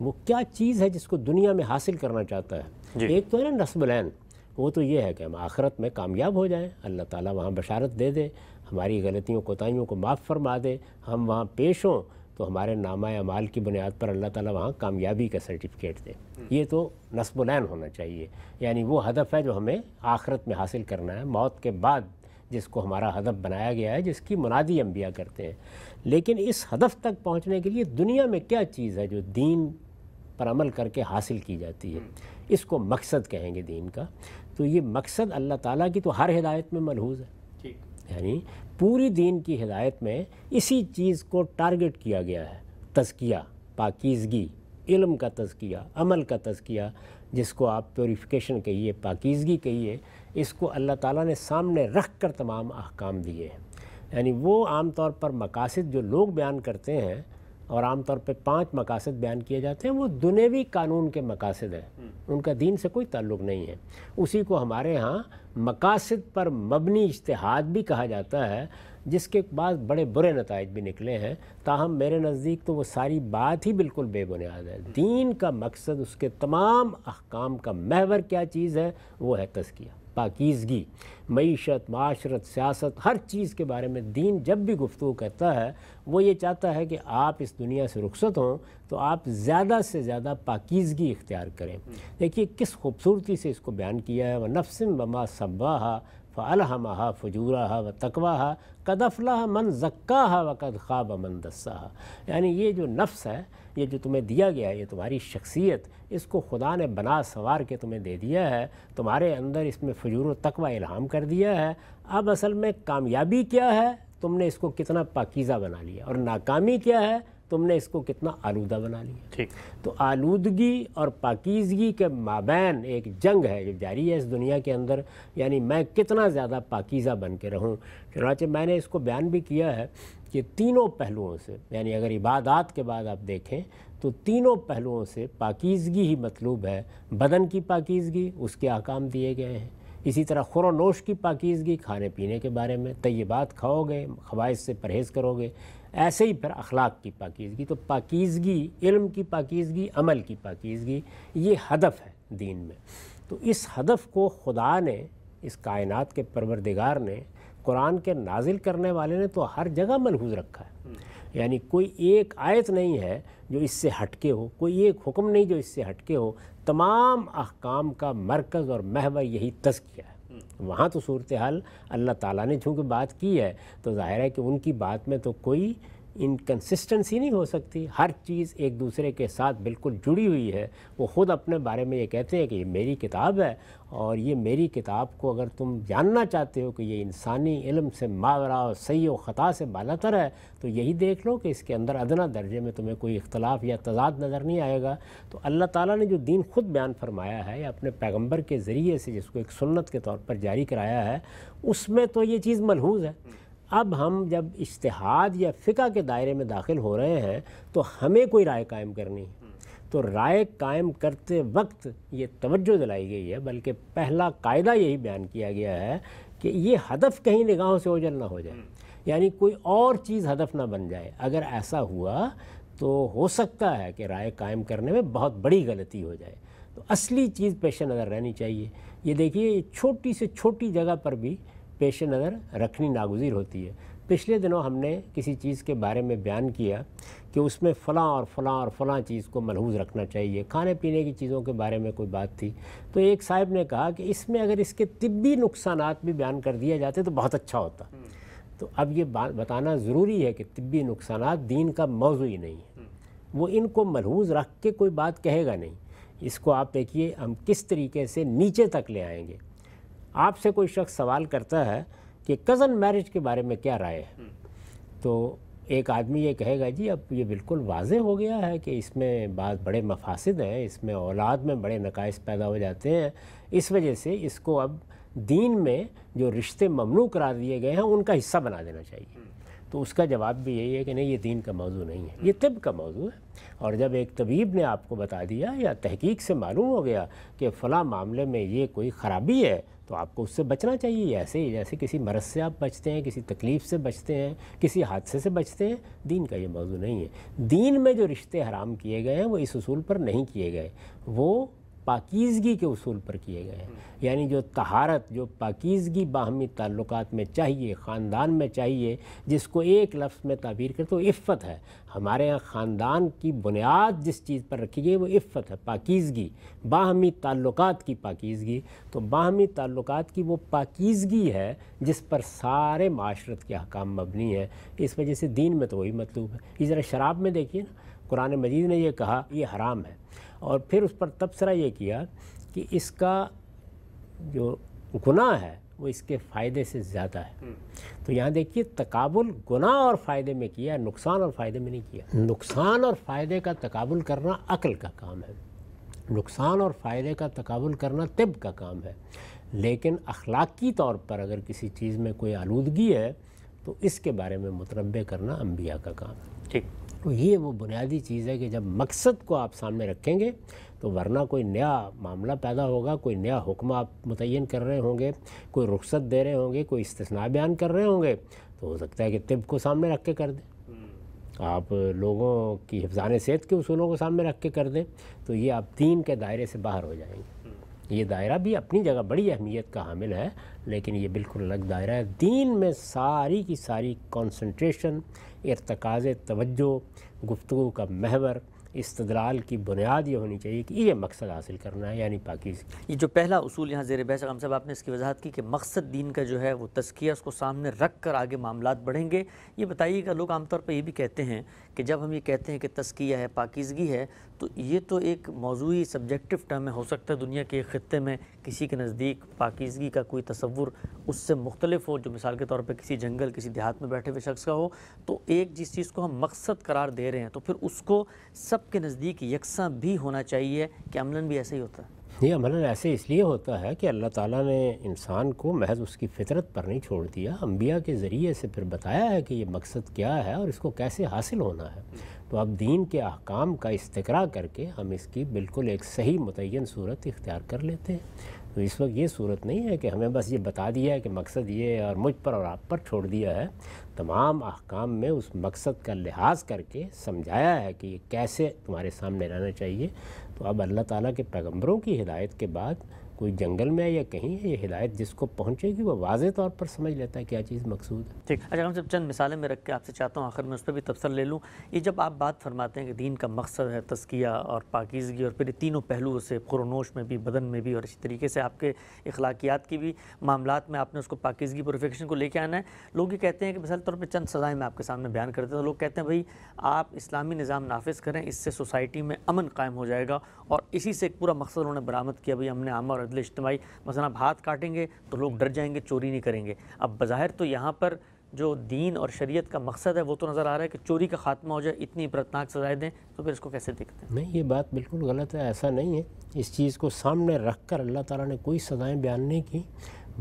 वो क्या चीज़ है जिसको दुनिया में हासिल करना चाहता है एक तो है ना नसबलैन वो तो ये है कि हम आखरत में कामयाब हो जाएं अल्लाह ताला वहाँ बशारत दे दे हमारी गलतियों कोताहियों को माफ़ फरमा दे हम वहाँ पेश हों तो हमारे नामा अमाल की बुनियाद पर अल्लाह ताला वहाँ कामयाबी का सर्टिफिकेट दे हम्म। ये तो नस्बुलैन होना चाहिए यानी वो हदफ़ है जो हमें आखरत में हासिल करना है मौत के बाद जिसको हमारा हदफ बनाया गया है जिसकी मुनादी अम्बिया करते हैं लेकिन इस हदफ तक पहुँचने के लिए दुनिया में क्या चीज़ है जो दीन पर अमल करके हासिल की जाती है हम्म। इसको मकसद कहेंगे दीन का तो ये मकसद अल्लाह ताला की तो हर हिदायत में मलहूज है यानी पूरी दीन की हिदायत में इसी चीज़ को टारगेट किया गया है तस्किया पाकिजगी इल्म का तस्किया अमल का तस्किया जिसको आप प्योरीफिकेशन कहिए पाकिजगी कहिए इसको अल्लाह ताला ने सामने रख कर तमाम अहकाम दिए हैं यानी वो आम तौर पर मकासद जो लोग बयान करते हैं और आमतौर पर पाँच मकासद बयान किए जाते हैं वो दुनेवी कानून के मकासद हैं हम्म। उनका दीन से कोई ताल्लुक नहीं है उसी को हमारे यहाँ मकासद पर मबनी इश्तहाद भी कहा जाता है जिसके बाद बड़े बुरे नतज भी निकले हैं ताहम मेरे नज़दीक तो वो सारी बात ही बिल्कुल बेबुनियाद है दीन का मकसद उसके तमाम अहकाम का महवर क्या चीज़ है वो है तस्किया पाकिजगी मीशत माशरत सियासत हर चीज़ के बारे में दीन जब भी गुफ्तु करता है वो ये चाहता है कि आप इस दुनिया से रुखसत हों तो आप ज़्यादा से ज़्यादा पाकिजगी इख्तियार करें देखिए किस खूबसूरती से इसको बयान किया है वह नफसम बमा सब्बा फ़ालहमा फजूरा व तकवा कदफला मन जक्का व कद ख़्वाब मन दस्सा यानी ये जो नफ्स है ये जो तुम्हें दिया गया है ये तुम्हारी शख्सियत इसको खुदा ने बना सवार के तुम्हें दे दिया है तुम्हारे अंदर इसमें फजूर तकवा इल्हाम कर दिया है अब असल में कामयाबी क्या है तुमने इसको कितना पाकिज़ा बना लिया और नाकामी क्या है तुमने इसको कितना आलूदा बना लिया ठीक तो आलूदगी और पाकिजगी के माबैन एक जंग है जो जारी है इस दुनिया के अंदर यानी मैं कितना ज़्यादा पाकिज़ा बन के रहूँ चुनाचे मैंने इसको बयान भी किया है कि तीनों पहलुओं से यानी अगर इबादत के बाद आप देखें तो तीनों पहलुओं से पाकिजगी ही मतलूब है बदन की पाकिजगी उसके अहकाम दिए गए हैं इसी तरह खुरानोश की पाकिजगी खाने पीने के बारे में तयबात खाओगे खवाइश से परहेज़ करोगे ऐसे ही फिर अखलाक की पाकिजगी तो पाकिजगी इल्म की पाकिजगी अमल की पाकिजगी ये हदफ है दीन में तो इस हदफ को खुदा ने इस कायनात के परवरदिगार ने कुरान के नाजिल करने वाले ने तो हर जगह मलहूज रखा है यानी कोई एक आयत नहीं है जो इससे हटके हो कोई एक हुक्म नहीं जो इससे हटके हो तमाम अहकाम का मरकज़ और महवर यही तस्किया है वहाँ तो सूरत हाल अल्लाह ताला ने चूँकि बात की है तो ज़ाहिर है कि उनकी बात में तो कोई इनकन्सिस्टेंसी नहीं हो सकती हर चीज़ एक दूसरे के साथ बिल्कुल जुड़ी हुई है वो ख़ुद अपने बारे में ये कहते हैं कि ये मेरी किताब है और ये मेरी किताब को अगर तुम जानना चाहते हो कि ये इंसानी इलम से मावरा और सही व ख़ता से तर है तो यही देख लो कि इसके अंदर अदना दर्जे में तुम्हें कोई इख्तलाफ या तजाद नज़र नहीं आएगा तो अल्लाह ताली ने जो दीन ख़ुद बयान फरमाया है या अपने पैगम्बर के ज़रिए से जिसको एक सुन्नत के तौर पर जारी कराया है उसमें तो ये चीज़ मलहूज है अब हम जब इश्तहाद या फ़िका के दायरे में दाखिल हो रहे हैं तो हमें कोई राय कायम करनी है तो राय कायम करते वक्त ये तवज्जो दिलाई गई है बल्कि पहला कायदा यही बयान किया गया है कि ये हदफ कहीं निगाहों से ओझल ना हो जाए यानी कोई और चीज़ हदफ ना बन जाए अगर ऐसा हुआ तो हो सकता है कि राय कायम करने में बहुत बड़ी गलती हो जाए तो असली चीज़ पेश नज़र रहनी चाहिए ये देखिए छोटी से छोटी जगह पर भी पेश नज़र रखनी नागुजीर होती है पिछले दिनों हमने किसी चीज़ के बारे में बयान किया कि उसमें फ़लाँ और फ़लाँ और फ़लाँ चीज़ को मलहूज रखना चाहिए खाने पीने की चीज़ों के बारे में कोई बात थी तो एक साहब ने कहा कि इसमें अगर इसके तिब्बी नुकसान भी बयान कर दिए जाते तो बहुत अच्छा होता तो अब ये बात बताना ज़रूरी है कि तबी नुकसान दीन का मौजू ही नहीं है वो इनको मलहूज रख के कोई बात कहेगा नहीं इसको आप देखिए हम किस तरीके से नीचे तक ले आएंगे आपसे कोई शख्स सवाल करता है कि कज़न मैरिज के बारे में क्या राय है हम्म। तो एक आदमी ये कहेगा जी अब ये बिल्कुल वाज हो गया है कि इसमें बात बड़े मफासद हैं इसमें औलाद में बड़े नकाइस पैदा हो जाते हैं इस वजह से इसको अब दीन में जो रिश्ते ममनू करार दिए गए हैं उनका हिस्सा बना देना चाहिए हम्म। तो उसका जवाब भी यही है कि नहीं ये दीन का मौजू नहीं है हम्म। ये तिब का मौजू है और जब एक तबीब ने आपको बता दिया या तहकीक से मालूम हो गया कि फ़लाँ मामले में ये कोई ख़राबी है तो आपको उससे बचना चाहिए ऐसे ही जैसे किसी मरज़ से आप बचते हैं किसी तकलीफ़ से बचते हैं किसी हादसे से बचते हैं दीन का ये मौजू नहीं है दीन में जो रिश्ते हराम किए गए हैं वो इस असूल पर नहीं किए गए वो पाकिजगी के असूल पर किए गए हैं यानी जो तहारत जो पाकिजगी बाहमी ताल्लुक में चाहिए ख़ानदान में चाहिए जिसको एक लफ्ज़ में तबीर कर तो इफ़त है हमारे यहाँ ख़ानदान की बुनियाद जिस चीज़ पर रखी गई वो इफ़त है पाकिजगी बाहमी ताल्लुक की पाकिजगी तो बाहमी ताल्लुक की वो पाकिजगी है जिस पर सारे माशरत के हकाम मबनी है इस वजह से दीन में तो वही मतलूब है इस तरह शराब में देखिए ना कुरान मजीद ने यह कहा यह हराम है और फिर उस पर तबसरा ये किया कि इसका जो गुनाह है वो इसके फ़ायदे से ज़्यादा है हम्म। तो यहाँ देखिए तकाबुल गुनाह और फ़ायदे में किया नुकसान और फ़ायदे में नहीं किया नुकसान और फ़ायदे का तकाबुल करना अकल का काम है नुकसान और फ़ायदे का तकाबुल करना तिब का काम है लेकिन अखलाकी तौर पर अगर किसी चीज़ में कोई आलूदगी है तो इसके बारे में मुतनबे करना अम्बिया का काम है ठीक तो ये वो बुनियादी चीज़ है कि जब मकसद को आप सामने रखेंगे तो वरना कोई नया मामला पैदा होगा कोई नया हुक्म आप मुतन कर रहे होंगे कोई रुख्सत दे रहे होंगे कोई इस्तना बयान कर रहे होंगे तो हो सकता है कि तिब को सामने रख के कर दें हम्म। आप लोगों की हिफान सेहत के असूलों को सामने रख के कर दें तो ये आप तीन के दायरे से बाहर हो जाएंगे ये दायरा भी अपनी जगह बड़ी अहमियत का हामिल है लेकिन ये बिल्कुल अलग दायरा है दीन में सारी की सारी कॉन्सनट्रेशन इरतकाज़ तवज्जो गुफ्तु का महवर इस्तदलाल की बुनियाद ये होनी चाहिए कि ये मकसद हासिल करना है यानी पाकिज ये जो पहला असूल यहाँ जेर बहस हम साहब आपने इसकी वजाहत की कि मकसद दीन का जो है वो तस्किया उसको सामने रख कर आगे मामला बढ़ेंगे ये बताइएगा लोग आमतौर पर ये भी कहते हैं कि जब हम ये कहते हैं कि तस्किया है पाकिजगी है तो ये तो एक मौजूद सब्जेक्टिव टर्म है हो सकता है दुनिया के ख़त्े में किसी के नज़दीक पाकिजगी का कोई तस्वुर उससे मुख्तलिफ हो जो मिसाल के तौर पर किसी जंगल किसी देहात में बैठे हुए शख्स का हो तो एक जिस चीज़ को हम मकसद करार दे रहे हैं तो फिर उसको सब के नज़दीक यकसा भी होना चाहिए कि अमला भी ऐसा ही होता है ये अमला ऐसे इसलिए होता है कि अल्लाह ताला ने इंसान को महज उसकी फितरत पर नहीं छोड़ दिया अम्बिया के ज़रिए से फिर बताया है कि ये मकसद क्या है और इसको कैसे हासिल होना है तो अब दीन के अहकाम का इस्तरा करके हम इसकी बिल्कुल एक सही मुतन सूरत इख्तियार कर लेते हैं तो इस वक्त ये सूरत नहीं है कि हमें बस ये बता दिया है कि मकसद ये और मुझ पर और आप पर छोड़ दिया है तमाम अहकाम में उस मकसद का लिहाज करके समझाया है कि ये कैसे तुम्हारे सामने रहना चाहिए तो अब अल्लाह ताला के पैगंबरों की हिदायत के बाद कोई जंगल में है या कहीं है ये हिदायत जिसको पहुँचेगी वो वाज तौर पर समझ लेता है क्या चीज़ मकसूद है ठीक अच्छा हम जब चंद मिसालें में रख के आपसे चाहता हूँ आखिर में उस पर भी तबसर ले लूँ ये जब आप बात फरमाते हैं कि दीन का मकसद है तस्किया और पाकिजगी और फिर तीनों पहलुओं से पुरनोश में भी बदन में भी और इसी तरीके से आपके अखलाकियात की भी मामला में आपने उसको पाकिजगी प्रोफेक्शन को लेके आना है लोग ये कहते हैं कि मिसाल तौर पर चंद सज़ाएँ मैं आपके सामने बयान करते हैं लोग कहते हैं भाई आप इस्लामी निज़ाम नाफिज करें इससे सोसाइटी में अमन कायम हो जाएगा और इसी से एक पूरा मकसद उन्होंने बरामद किया भाई हमने आमा और रदल इज्तमाही मसला हाथ काटेंगे तो लोग डर जाएंगे चोरी नहीं करेंगे अब बाहर तो यहाँ पर जो दीन और शरीयत का मकसद है वो तो नज़र आ रहा है कि चोरी का खात्मा हो जाए इतनी इबरतनाक सजाएँ दें तो फिर इसको कैसे देखते हैं नहीं ये बात बिल्कुल गलत है ऐसा नहीं है इस चीज़ को सामने रख कर अल्लाह ताला ने कोई सज़ाएँ बयान नहीं की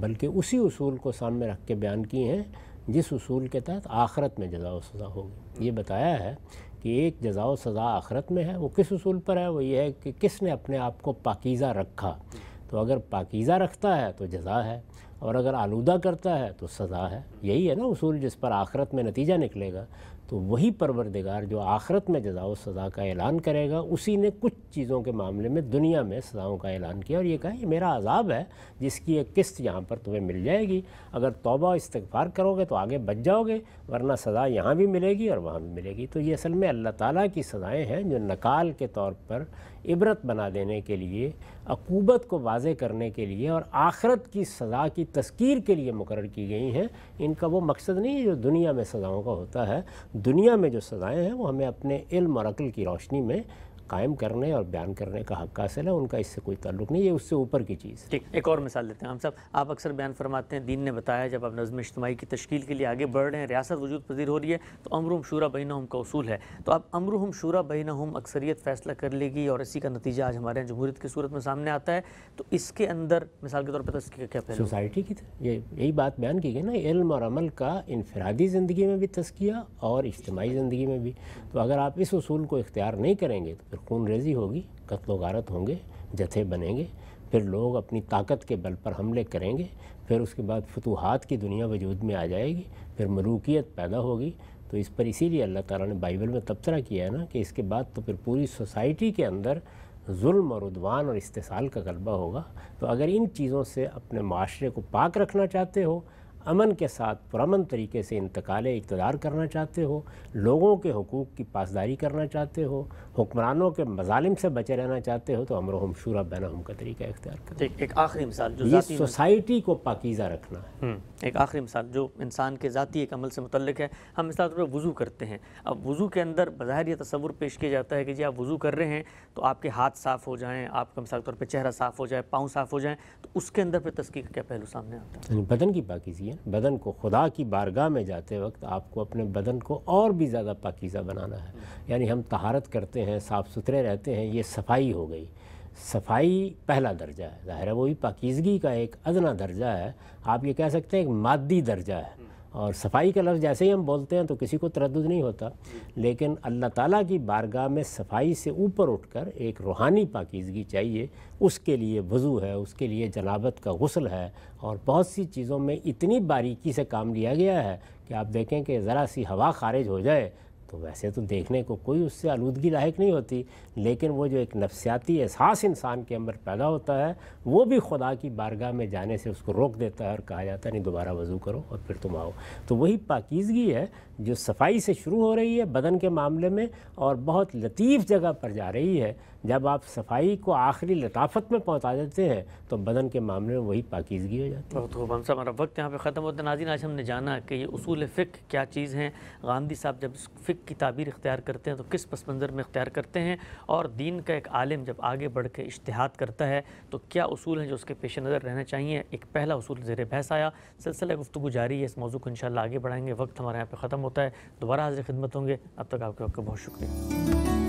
बल्कि उसी उसूल को सामने रख के बयान किए हैं जिस उसूल के तहत आखरत में जजाव सज़ा होगी ये बताया है कि एक जजा सज़ा आखरत में है वो किस उसूल पर है वो ये है कि किसने अपने आप को पाकिज़ा रखा तो अगर पाकिज़ा रखता है तो जजा है और अगर आलूदा करता है तो सज़ा है यही है ना उसूल जिस पर आखरत में नतीजा निकलेगा तो वही परवरदिगार जो आखरत में जजा व सज़ा का ऐलान करेगा उसी ने कुछ चीज़ों के मामले में दुनिया में सज़ाओं का ऐलान किया और ये कहा ये मेरा अजाब है जिसकी एक किस्त यहाँ पर तुम्हें मिल जाएगी अगर तोबा इस्तफार करोगे तो आगे बच जाओगे वरना सज़ा यहाँ भी मिलेगी और वहाँ भी मिलेगी तो ये असल में अल्लाह ताली की सज़ाएँ हैं जो नकाल के तौर पर इबरत बना देने के लिए अकूबत को वाज करने के लिए और आखरत की सज़ा की तस्कीर के लिए मुकर की गई हैं इनका वो मकसद नहीं है जो दुनिया में सज़ाओं का होता है दुनिया में जो सज़ाएँ हैं वो हमें अपने इल्म और अक्ल की रोशनी में कायम करने और बयान करने का हक हासिल है उनका इससे कोई ताल्लुक नहीं है उससे ऊपर की चीज़ ठीक एक और मिसाल देते हैं हम साहब आप अक्सर बयान फरमाते हैं दीन ने बताया जब आप नज़म इजमाही की तश्कील के लिए आगे बढ़ रहे हैं रियासत वजूद पजीर हो रही है तो अमरूम शूरा हम का असूल है तो अब हम शूरा हम अक्सरियत फ़ैसला कर लेगी और इसी का नतीजा आज हमारे यहाँ जमहूरीत की सूरत में सामने आता है तो इसके अंदर मिसाल के तौर पर क्या सोसाइटी की ये यही बात बयान की गई ना इल्म और अमल का इनफरादी ज़िंदगी में भी तस्किया और इज्तमाही ज़िंदगी में भी तो अगर आप इस असूल को इख्तियार नहीं करेंगे तो फिर खून रेजी होगी कत्लो गारत होंगे जत्थे बनेंगे फिर लोग अपनी ताकत के बल पर हमले करेंगे फिर उसके बाद फतूहत की दुनिया वजूद में आ जाएगी फिर मलूकियत पैदा होगी तो इस पर इसीलिए अल्लाह ताला ने बाइबल में तबसरा किया है ना कि इसके बाद तो फिर पूरी सोसाइटी के अंदर जुल्म और उद्वान और इस्तेसाल का गलबा होगा तो अगर इन चीज़ों से अपने माशरे को पाक रखना चाहते हो अमन के साथ पुरमन तरीके से इंतकाल इकतदार करना चाहते हो लोगों के हकूक़ की पासदारी करना चाहते हो हुक्मरानों के मजालिम से बचे रहना चाहते हो तो अमर हम शूरा बैन हम का तरीका इख्तियार कर एक आखिरी मिसाल जो सोसाइटी को पाकिज़ा रखना है एक आखिरी मिसाल जो इंसान के ज़ाती एक अमल से मतलब है हम मिसाल तौर पर वज़ू करते हैं अब वज़ू के अंदर बाहर यह तस्वुर पेश किया जाता है कि जी आप वज़ू कर रहे हैं तो आपके हाथ साफ़ हो जाएँ आपका मिसाल तौर पर चेहरा साफ़ हो जाए पाँव साफ़ हो जाएँ तो उसके अंदर फिर तस्की का क्या पहलू सामने आता है बदन की पाकिज़ी है बदन को खुदा की बारगाह में जाते वक्त आपको अपने बदन को और भी ज़्यादा पाकिज़ा बनाना है यानी हम तहारत करते रहते हैं साफ़ सुथरे रहते हैं ये सफाई हो गई सफाई पहला दर्जा है ज़ाहिर है भी पाकिजगी का एक अदना दर्जा है आप ये कह सकते हैं एक मादी दर्जा है और सफाई का लफ्ज़ जैसे ही हम बोलते हैं तो किसी को तरद नहीं होता लेकिन अल्लाह ताला की बारगाह में सफाई से ऊपर उठकर एक रूहानी पाकिजगी चाहिए उसके लिए वज़ू है उसके लिए जनाबत का गसल है और बहुत सी चीज़ों में इतनी बारीकी से काम लिया गया है कि आप देखें कि ज़रा सी हवा खारिज हो जाए तो वैसे तो देखने को कोई उससे आलूदगी लाक नहीं होती लेकिन वो जो एक नफसियाती एहसास इंसान के अंदर पैदा होता है वो भी खुदा की बारगाह में जाने से उसको रोक देता है और कहा जाता है नहीं दोबारा वज़ू करो और फिर तुम आओ तो वही पाकिजगी है जो सफाई से शुरू हो रही है बदन के मामले में और बहुत लतीफ़ जगह पर जा रही है जब आप सफाई को आखिरी लताफत में पहुंचा देते हैं तो बदन के मामले में वही पाकिजगी हो जाती है तो हम साहब हमारा वक्त यहाँ पे ख़त्म होता नाजिन आज हमने जाना कि ये असूल फ़िक क्या चीज़ हैं गांधी साहब जब फ़िक की ताबीर इख्तियार करते हैं तो किस पस मंज़र में इख्तियार करते हैं और दीन का एक आलम जब आगे बढ़ के इश्तहाद करता है तो क्या असूल हैं जो उसके पेश नज़र रहना चाहिए एक पहला असूल ज़ेर बहस आया सिलसिला गुफ्तु जारी है इस मौजू को इन आगे बढ़ाएंगे वक्त हमारे यहाँ पर ख़त्म होता है दोबारा हाजिर खिदमत होंगे अब तक आपके वक्त का बहुत शुक्रिया